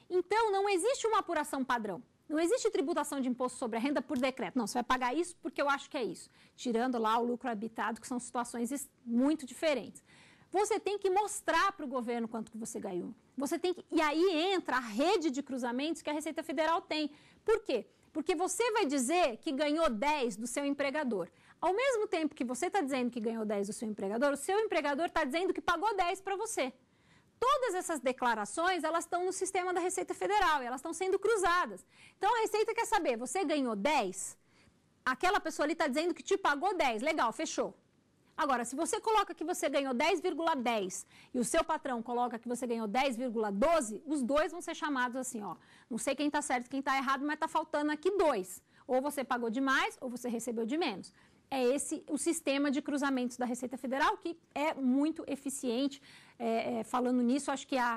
Então, não existe uma apuração padrão. Não existe tributação de imposto sobre a renda por decreto. Não, você vai pagar isso porque eu acho que é isso. Tirando lá o lucro habitado, que são situações muito diferentes. Você tem que mostrar para o governo quanto que você ganhou. Você tem que... E aí entra a rede de cruzamentos que a Receita Federal tem. Por quê? Porque você vai dizer que ganhou 10 do seu empregador. Ao mesmo tempo que você está dizendo que ganhou 10 do seu empregador, o seu empregador está dizendo que pagou 10 para você. Todas essas declarações, elas estão no sistema da Receita Federal e elas estão sendo cruzadas. Então, a Receita quer saber, você ganhou 10? Aquela pessoa ali está dizendo que te pagou 10. Legal, fechou. Agora, se você coloca que você ganhou 10,10 e o seu patrão coloca que você ganhou 10,12, os dois vão ser chamados assim, ó. Não sei quem está certo, quem está errado, mas está faltando aqui dois. Ou você pagou demais, ou você recebeu de menos é esse o sistema de cruzamentos da Receita Federal, que é muito eficiente. É, é, falando nisso, acho que a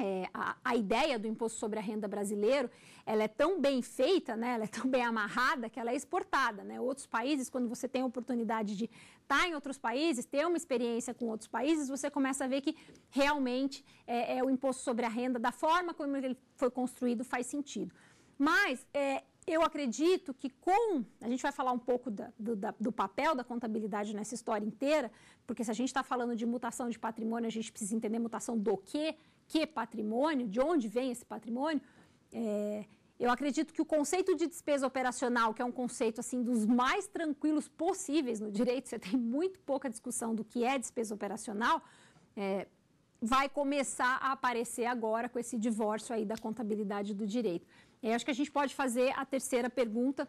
é, a, a, ideia do imposto sobre a renda brasileiro ela é tão bem feita, né, ela é tão bem amarrada que ela é exportada. Né? Outros países, quando você tem a oportunidade de estar tá em outros países, ter uma experiência com outros países, você começa a ver que realmente é, é o imposto sobre a renda, da forma como ele foi construído, faz sentido. Mas é, eu acredito que com. A gente vai falar um pouco da, do, da, do, papel da contabilidade nessa história inteira, porque se a gente está falando de mutação de patrimônio, a gente precisa entender mutação do quê, que patrimônio, de onde vem esse patrimônio, é, eu acredito que o conceito de despesa operacional, que é um conceito assim dos mais tranquilos possíveis no direito, você tem muito pouca discussão do que é despesa operacional, é, vai começar a aparecer agora com esse divórcio aí da contabilidade do direito. É, acho que a gente pode fazer a terceira pergunta.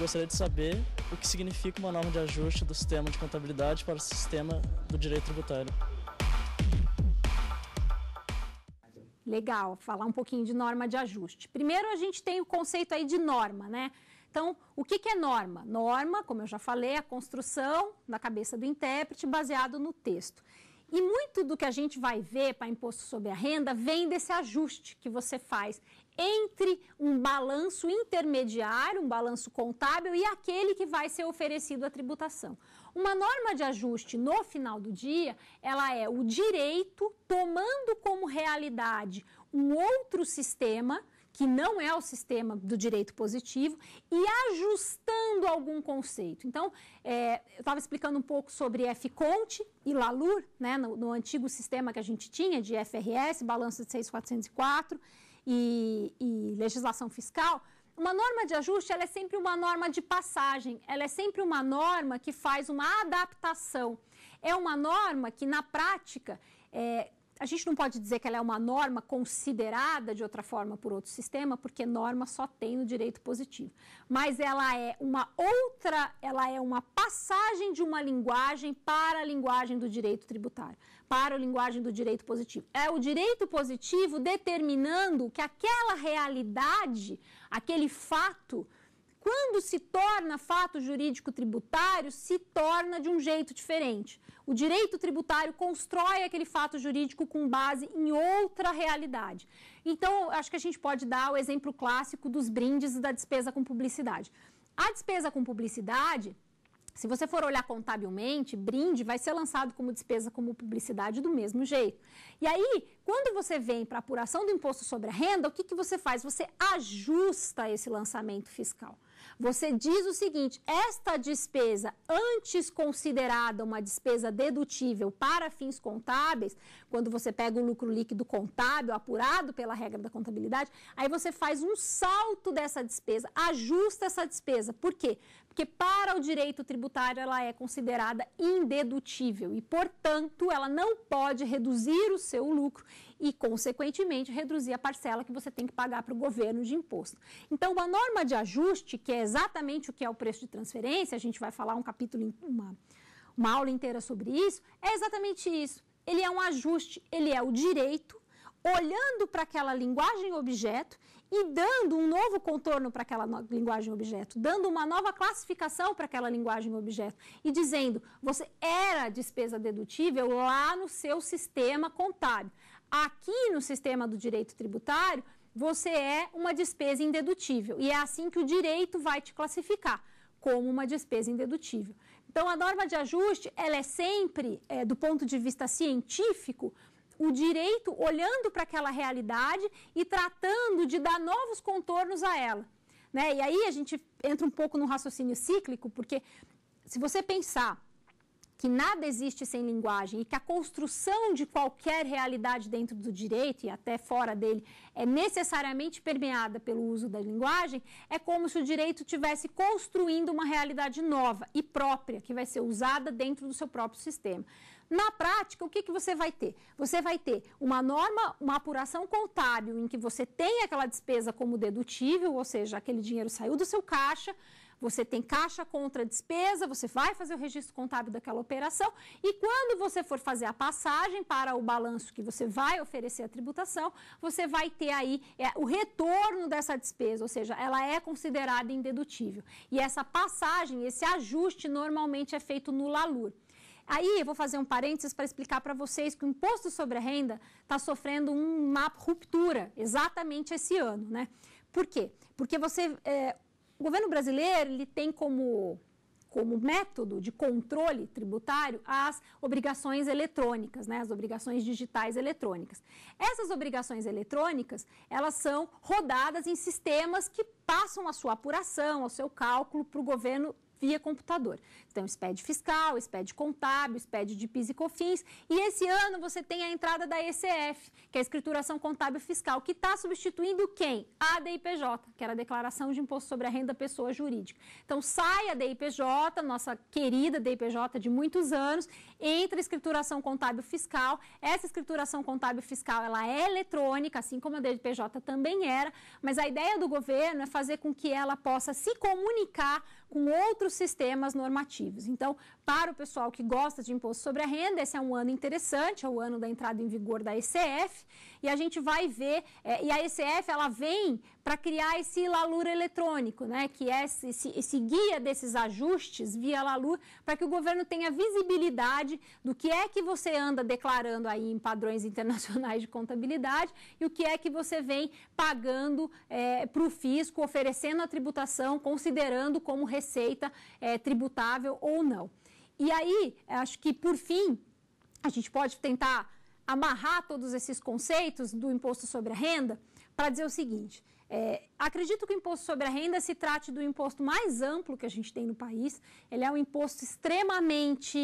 Gostaria de saber o que significa uma norma de ajuste do sistema de contabilidade para o sistema do direito tributário. Legal, falar um pouquinho de norma de ajuste. Primeiro a gente tem o conceito aí de norma, né? Então, o que, que é norma? Norma, como eu já falei, é a construção na cabeça do intérprete baseado no texto. E muito do que a gente vai ver para imposto sobre a renda vem desse ajuste que você faz entre um balanço intermediário, um balanço contábil e aquele que vai ser oferecido à tributação. Uma norma de ajuste no final do dia, ela é o direito tomando como realidade um outro sistema que não é o sistema do direito positivo, e ajustando algum conceito. Então, é, eu estava explicando um pouco sobre F-Conte e LALUR, né, no, no antigo sistema que a gente tinha de FRS, balanço de 6404 e, e legislação fiscal. Uma norma de ajuste ela é sempre uma norma de passagem, ela é sempre uma norma que faz uma adaptação. É uma norma que, na prática, é, a gente não pode dizer que ela é uma norma considerada de outra forma por outro sistema, porque norma só tem no direito positivo. Mas ela é uma outra, ela é uma passagem de uma linguagem para a linguagem do direito tributário, para a linguagem do direito positivo. É o direito positivo determinando que aquela realidade, aquele fato, quando se torna fato jurídico tributário, se torna de um jeito diferente. O direito tributário constrói aquele fato jurídico com base em outra realidade. Então, acho que a gente pode dar o exemplo clássico dos brindes da despesa com publicidade. A despesa com publicidade se você for olhar contabilmente, brinde vai ser lançado como despesa como publicidade do mesmo jeito. E aí, quando você vem para apuração do imposto sobre a renda, o que, que você faz? Você ajusta esse lançamento fiscal. Você diz o seguinte: esta despesa, antes considerada uma despesa dedutível para fins contábeis, quando você pega o lucro líquido contábil apurado pela regra da contabilidade, aí você faz um salto dessa despesa, ajusta essa despesa. Por quê? porque para o direito tributário ela é considerada indedutível e, portanto, ela não pode reduzir o seu lucro e, consequentemente, reduzir a parcela que você tem que pagar para o governo de imposto. Então, uma norma de ajuste, que é exatamente o que é o preço de transferência, a gente vai falar um capítulo, uma, uma aula inteira sobre isso, é exatamente isso. Ele é um ajuste, ele é o direito olhando para aquela linguagem objeto e dando um novo contorno para aquela no... linguagem objeto, dando uma nova classificação para aquela linguagem objeto e dizendo você era despesa dedutível lá no seu sistema contábil. Aqui no sistema do direito tributário, você é uma despesa indedutível e é assim que o direito vai te classificar como uma despesa indedutível. Então, a norma de ajuste, ela é sempre, é, do ponto de vista científico, o direito olhando para aquela realidade e tratando de dar novos contornos a ela. Né? E aí a gente entra um pouco no raciocínio cíclico, porque se você pensar que nada existe sem linguagem e que a construção de qualquer realidade dentro do direito e até fora dele é necessariamente permeada pelo uso da linguagem, é como se o direito tivesse construindo uma realidade nova e própria que vai ser usada dentro do seu próprio sistema. Na prática, o que, que você vai ter? Você vai ter uma norma, uma apuração contábil em que você tem aquela despesa como dedutível, ou seja, aquele dinheiro saiu do seu caixa, você tem caixa contra despesa, você vai fazer o registro contábil daquela operação e quando você for fazer a passagem para o balanço que você vai oferecer a tributação, você vai ter aí é, o retorno dessa despesa, ou seja, ela é considerada indedutível. E essa passagem, esse ajuste normalmente é feito no LALUR. Aí, eu vou fazer um parênteses para explicar para vocês que o imposto sobre a renda está sofrendo uma ruptura exatamente esse ano, né? Por quê? Porque você, é, o governo brasileiro ele tem como como método de controle tributário as obrigações eletrônicas, né, as obrigações digitais eletrônicas. Essas obrigações eletrônicas, elas são rodadas em sistemas que passam a sua apuração, o seu cálculo para o governo via computador tem o então, SPED fiscal, o SPED contábil, o SPED de PIS e COFINS. E esse ano você tem a entrada da ECF, que é a escrituração contábil fiscal, que está substituindo quem? A DIPJ, que era a Declaração de Imposto sobre a Renda Pessoa Jurídica. Então sai a DIPJ, nossa querida DIPJ de muitos anos, entra a escrituração contábil fiscal. Essa escrituração contábil fiscal ela é eletrônica, assim como a DIPJ também era, mas a ideia do governo é fazer com que ela possa se comunicar com outros sistemas normativos. Então, para o pessoal que gosta de imposto sobre a renda, esse é um ano interessante, é o ano da entrada em vigor da ECF, e a gente vai ver, é, e a ECF ela vem para criar esse LALUR eletrônico, né, que é esse, esse, esse guia desses ajustes via LALUR, para que o governo tenha visibilidade do que é que você anda declarando aí em padrões internacionais de contabilidade e o que é que você vem pagando é, para o fisco, oferecendo a tributação, considerando como receita é, tributável ou não. E aí, acho que por fim, a gente pode tentar amarrar todos esses conceitos do imposto sobre a renda para dizer o seguinte: é, acredito que o imposto sobre a renda se trate do imposto mais amplo que a gente tem no país. Ele é um imposto extremamente.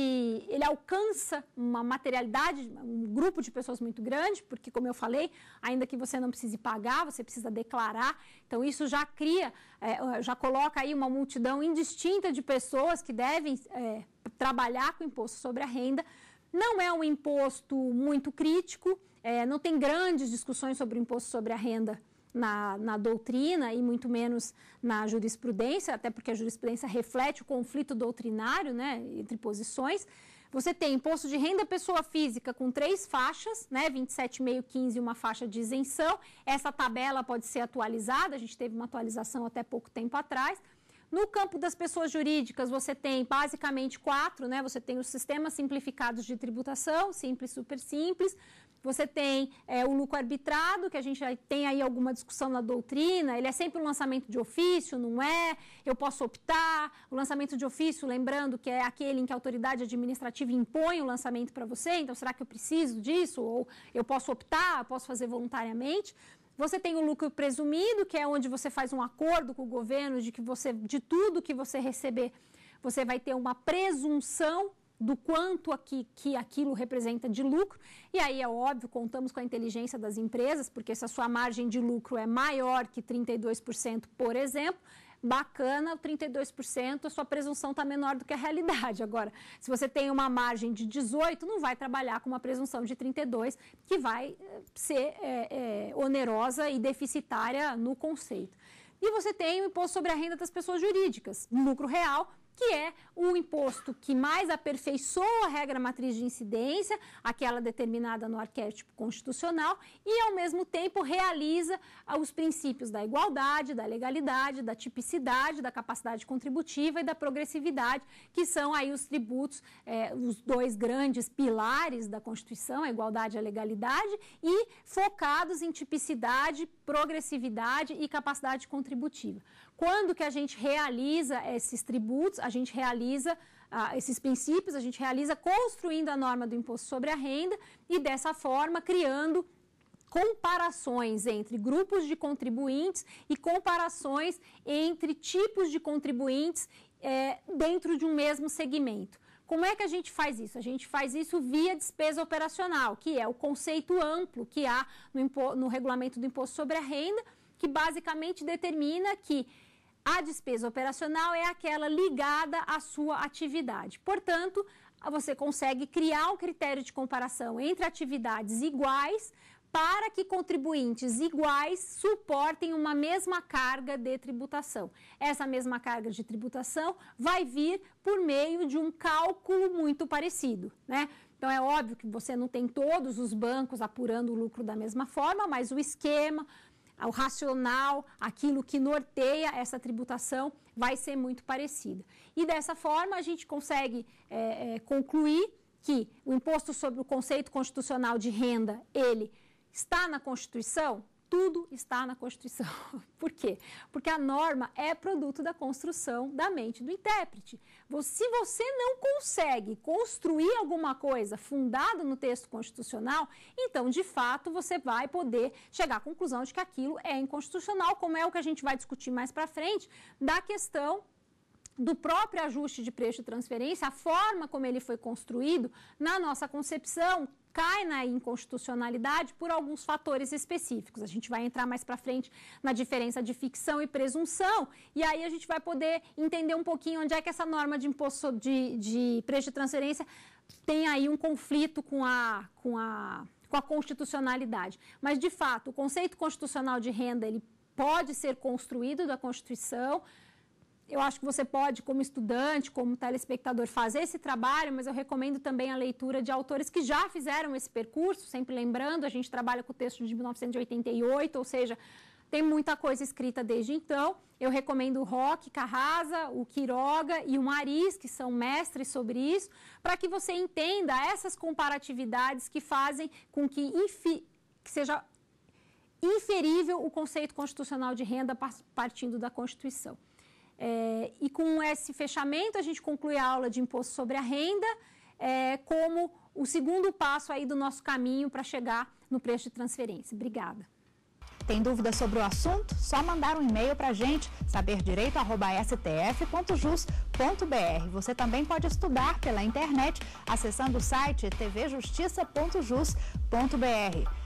Ele alcança uma materialidade, um grupo de pessoas muito grande, porque, como eu falei, ainda que você não precise pagar, você precisa declarar. Então, isso já cria, é, já coloca aí uma multidão indistinta de pessoas que devem é, trabalhar com o imposto sobre a renda. Não é um imposto muito crítico, é, não tem grandes discussões sobre o imposto sobre a renda na, na doutrina e muito menos na jurisprudência, até porque a jurisprudência reflete o conflito doutrinário né, entre posições. Você tem imposto de renda pessoa física com três faixas, né? 27,5, 15 e uma faixa de isenção. Essa tabela pode ser atualizada, a gente teve uma atualização até pouco tempo atrás. No campo das pessoas jurídicas, você tem basicamente quatro, né? Você tem os sistemas simplificados de tributação, simples, super simples. Você tem é, o lucro arbitrado, que a gente tem aí alguma discussão na doutrina, ele é sempre um lançamento de ofício, não é? Eu posso optar. O lançamento de ofício, lembrando que é aquele em que a autoridade administrativa impõe o lançamento para você, então será que eu preciso disso? Ou eu posso optar, posso fazer voluntariamente? Você tem o lucro presumido, que é onde você faz um acordo com o governo de que você, de tudo que você receber, você vai ter uma presunção do quanto aqui, que aquilo representa de lucro. E aí é óbvio, contamos com a inteligência das empresas, porque se a sua margem de lucro é maior que 32%, por exemplo, bacana, 32%, a sua presunção está menor do que a realidade. Agora, se você tem uma margem de 18%, não vai trabalhar com uma presunção de 32%, que vai eh, ser é, é, onerosa e deficitária no conceito. E você tem o imposto sobre a renda das pessoas jurídicas, lucro real, que é o imposto que mais aperfeiçoa a regra matriz de incidência, aquela determinada no arquétipo constitucional, e ao mesmo tempo realiza ah, os princípios da igualdade, da legalidade, da tipicidade, da capacidade contributiva e da progressividade, que são aí os tributos, eh, os dois grandes pilares da Constituição, a igualdade e a legalidade, e focados em tipicidade, progressividade e capacidade contributiva. Quando que a gente realiza esses tributos? A gente realiza ah, esses princípios, a gente realiza construindo a norma do imposto sobre a renda e dessa forma criando comparações entre grupos de contribuintes e comparações entre tipos de contribuintes é, dentro de um mesmo segmento. Como é que a gente faz isso? A gente faz isso via despesa operacional, que é o conceito amplo que há no, no regulamento do imposto sobre a renda, que basicamente determina que a despesa operacional é aquela ligada à sua atividade. Portanto, você consegue criar um critério de comparação entre atividades iguais para que contribuintes iguais suportem uma mesma carga de tributação. Essa mesma carga de tributação vai vir por meio de um cálculo muito parecido, né? Então é óbvio que você não tem todos os bancos apurando o lucro da mesma forma, mas o esquema o racional, aquilo que norteia essa tributação, vai ser muito parecida. E dessa forma, a gente consegue é, é, concluir que o imposto sobre o conceito constitucional de renda, ele está na Constituição? tudo está na Constituição. Por quê? Porque a norma é produto da construção da mente do intérprete. Se você não consegue construir alguma coisa fundada no texto constitucional, então, de fato, você vai poder chegar à conclusão de que aquilo é inconstitucional, como é o que a gente vai discutir mais para frente, da questão do próprio ajuste de preço de transferência, a forma como ele foi construído, na nossa concepção, cai na inconstitucionalidade por alguns fatores específicos. A gente vai entrar mais para frente na diferença de ficção e presunção, e aí a gente vai poder entender um pouquinho onde é que essa norma de imposto de, de preço de transferência tem aí um conflito com a, com a com a constitucionalidade. Mas de fato, o conceito constitucional de renda ele pode ser construído da Constituição, eu acho que você pode, como estudante, como telespectador, fazer esse trabalho, mas eu recomendo também a leitura de autores que já fizeram esse percurso. Sempre lembrando, a gente trabalha com o texto de 1988, ou seja, tem muita coisa escrita desde então. Eu recomendo o Roque Carrasa, o Quiroga e o Maris, que são mestres sobre isso, para que você entenda essas comparatividades que fazem com que, infi... que seja inferível o conceito constitucional de renda partindo da Constituição. É, e com esse fechamento, a gente conclui a aula de imposto sobre a renda é, como o segundo passo aí do nosso caminho para chegar no preço de transferência. Obrigada. Tem dúvida sobre o assunto? Só mandar um e-mail para a gente, saberdireito.stf.jus.br. Você também pode estudar pela internet acessando o site tvjustiça.jus.br.